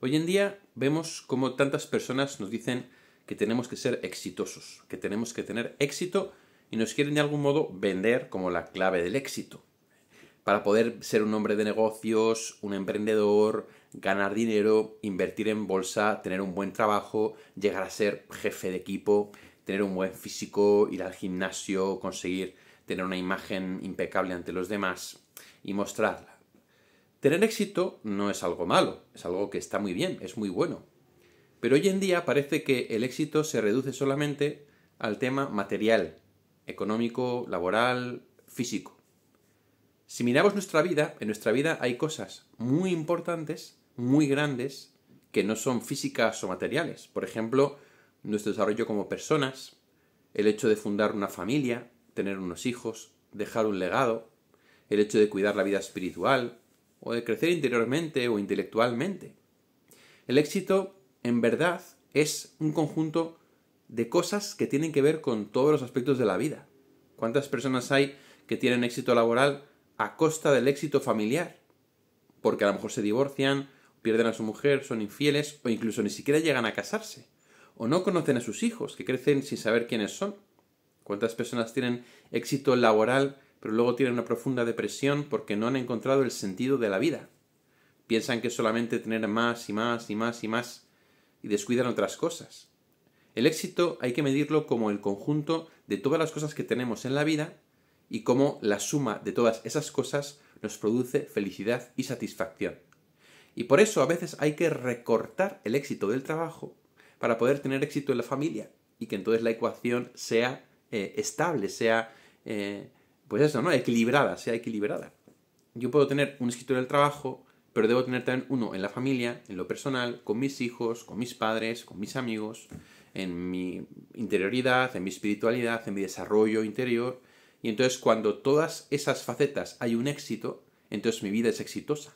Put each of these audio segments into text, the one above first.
Hoy en día vemos como tantas personas nos dicen que tenemos que ser exitosos, que tenemos que tener éxito y nos quieren de algún modo vender como la clave del éxito. Para poder ser un hombre de negocios, un emprendedor, ganar dinero, invertir en bolsa, tener un buen trabajo, llegar a ser jefe de equipo, tener un buen físico, ir al gimnasio, conseguir tener una imagen impecable ante los demás y mostrarla. Tener éxito no es algo malo, es algo que está muy bien, es muy bueno. Pero hoy en día parece que el éxito se reduce solamente al tema material, económico, laboral, físico. Si miramos nuestra vida, en nuestra vida hay cosas muy importantes, muy grandes, que no son físicas o materiales. Por ejemplo, nuestro desarrollo como personas, el hecho de fundar una familia, tener unos hijos, dejar un legado, el hecho de cuidar la vida espiritual, o de crecer interiormente o intelectualmente. El éxito, en verdad, es un conjunto de cosas que tienen que ver con todos los aspectos de la vida. ¿Cuántas personas hay que tienen éxito laboral a costa del éxito familiar? Porque a lo mejor se divorcian, pierden a su mujer, son infieles o incluso ni siquiera llegan a casarse. O no conocen a sus hijos, que crecen sin saber quiénes son. ¿Cuántas personas tienen éxito laboral pero luego tienen una profunda depresión porque no han encontrado el sentido de la vida. Piensan que solamente tener más y más y más y más y descuidan otras cosas. El éxito hay que medirlo como el conjunto de todas las cosas que tenemos en la vida y como la suma de todas esas cosas nos produce felicidad y satisfacción. Y por eso a veces hay que recortar el éxito del trabajo para poder tener éxito en la familia y que entonces la ecuación sea eh, estable, sea eh, pues eso, ¿no? Equilibrada, sea equilibrada. Yo puedo tener un en el trabajo, pero debo tener también uno en la familia, en lo personal, con mis hijos, con mis padres, con mis amigos, en mi interioridad, en mi espiritualidad, en mi desarrollo interior. Y entonces cuando todas esas facetas hay un éxito, entonces mi vida es exitosa.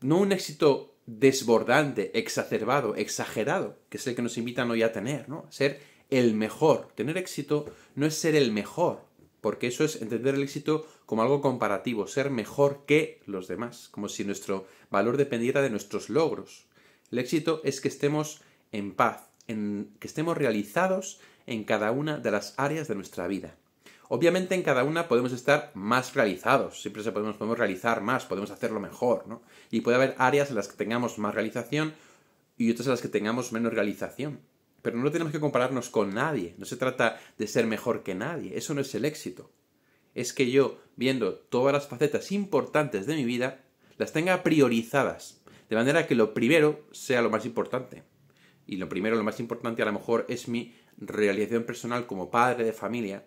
No un éxito desbordante, exacerbado, exagerado, que es el que nos invitan hoy a tener, ¿no? Ser el mejor. Tener éxito no es ser el mejor, porque eso es entender el éxito como algo comparativo, ser mejor que los demás, como si nuestro valor dependiera de nuestros logros. El éxito es que estemos en paz, en que estemos realizados en cada una de las áreas de nuestra vida. Obviamente en cada una podemos estar más realizados, siempre se podemos, podemos realizar más, podemos hacerlo mejor, ¿no? Y puede haber áreas en las que tengamos más realización y otras en las que tengamos menos realización. Pero no tenemos que compararnos con nadie. No se trata de ser mejor que nadie. Eso no es el éxito. Es que yo, viendo todas las facetas importantes de mi vida, las tenga priorizadas. De manera que lo primero sea lo más importante. Y lo primero, lo más importante a lo mejor es mi realización personal como padre de familia,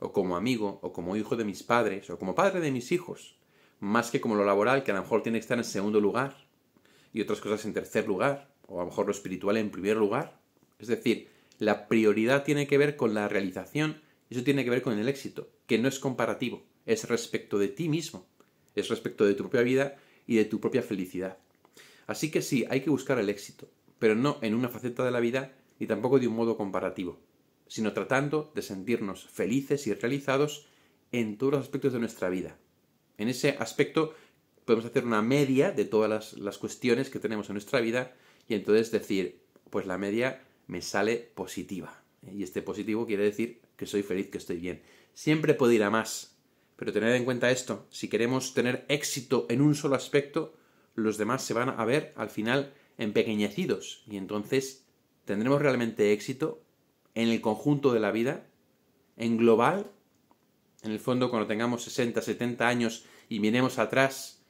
o como amigo, o como hijo de mis padres, o como padre de mis hijos. Más que como lo laboral, que a lo mejor tiene que estar en segundo lugar. Y otras cosas en tercer lugar. O a lo mejor lo espiritual en primer lugar es decir, la prioridad tiene que ver con la realización, eso tiene que ver con el éxito, que no es comparativo, es respecto de ti mismo, es respecto de tu propia vida y de tu propia felicidad. Así que sí, hay que buscar el éxito, pero no en una faceta de la vida ni tampoco de un modo comparativo, sino tratando de sentirnos felices y realizados en todos los aspectos de nuestra vida. En ese aspecto podemos hacer una media de todas las, las cuestiones que tenemos en nuestra vida y entonces decir, pues la media me sale positiva. Y este positivo quiere decir que soy feliz, que estoy bien. Siempre puedo ir a más, pero tened en cuenta esto, si queremos tener éxito en un solo aspecto, los demás se van a ver al final empequeñecidos y entonces tendremos realmente éxito en el conjunto de la vida, en global, en el fondo cuando tengamos 60, 70 años y miremos atrás,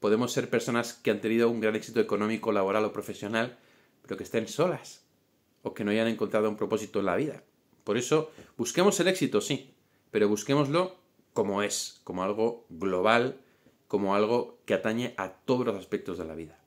podemos ser personas que han tenido un gran éxito económico, laboral o profesional, pero que estén solas, o que no hayan encontrado un propósito en la vida. Por eso, busquemos el éxito, sí, pero busquémoslo como es, como algo global, como algo que atañe a todos los aspectos de la vida.